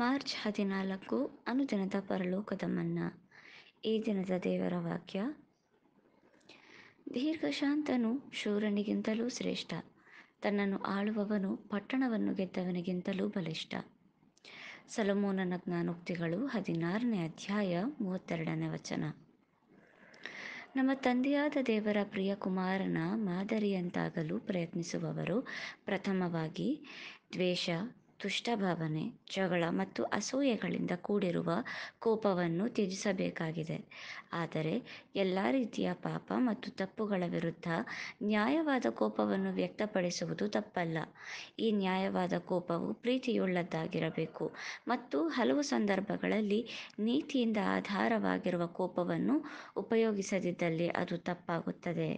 March ಹದಿನಾಲ್ಕು ಅನುದಿನದ ಪರಲೋಕದ ಮನ್ನ ಈ ದಿನದ ದೇವರ ವಾಕ್ಯ ದೀರ್ಘಶಾಂತನು ಶೂರನಿಗಿಂತಲೂ ಶ್ರೇಷ್ಠ ತನ್ನನ್ನು ಆಳುವವನು ಪಟ್ಟಣವನ್ನು ಗೆದ್ದವನಿಗಿಂತಲೂ ಬಲಿಷ್ಠ ಸಲಮೋನನ ಜ್ಞಾನೋಕ್ತಿಗಳು ಹದಿನಾರನೇ ಅಧ್ಯಾಯ ಮೂವತ್ತೆರಡನೇ ವಚನ ನಮ್ಮ ತಂದೆಯಾದ ದೇವರ ಪ್ರಿಯ ಕುಮಾರನ ಮಾದರಿಯಂತಾಗಲು ಪ್ರಯತ್ನಿಸುವವರು ಪ್ರಥಮವಾಗಿ ದ್ವೇಷ ದುಷ್ಟಭಾವನೆ ಜಗಳ ಮತ್ತು ಅಸೂಯೆಗಳಿಂದ ಕೂಡಿರುವ ಕೋಪವನ್ನು ತ್ಯಜಿಸಬೇಕಾಗಿದೆ ಆದರೆ ಎಲ್ಲ ರೀತಿಯ ಪಾಪ ಮತ್ತು ತಪ್ಪುಗಳ ವಿರುದ್ಧ ನ್ಯಾಯವಾದ ಕೋಪವನ್ನು ವ್ಯಕ್ತಪಡಿಸುವುದು ತಪ್ಪಲ್ಲ ಈ ನ್ಯಾಯವಾದ ಕೋಪವು ಪ್ರೀತಿಯುಳ್ಳದ್ದಾಗಿರಬೇಕು ಮತ್ತು ಹಲವು ಸಂದರ್ಭಗಳಲ್ಲಿ ನೀತಿಯಿಂದ ಆಧಾರವಾಗಿರುವ ಕೋಪವನ್ನು ಉಪಯೋಗಿಸದಿದ್ದಲ್ಲಿ ಅದು ತಪ್ಪಾಗುತ್ತದೆ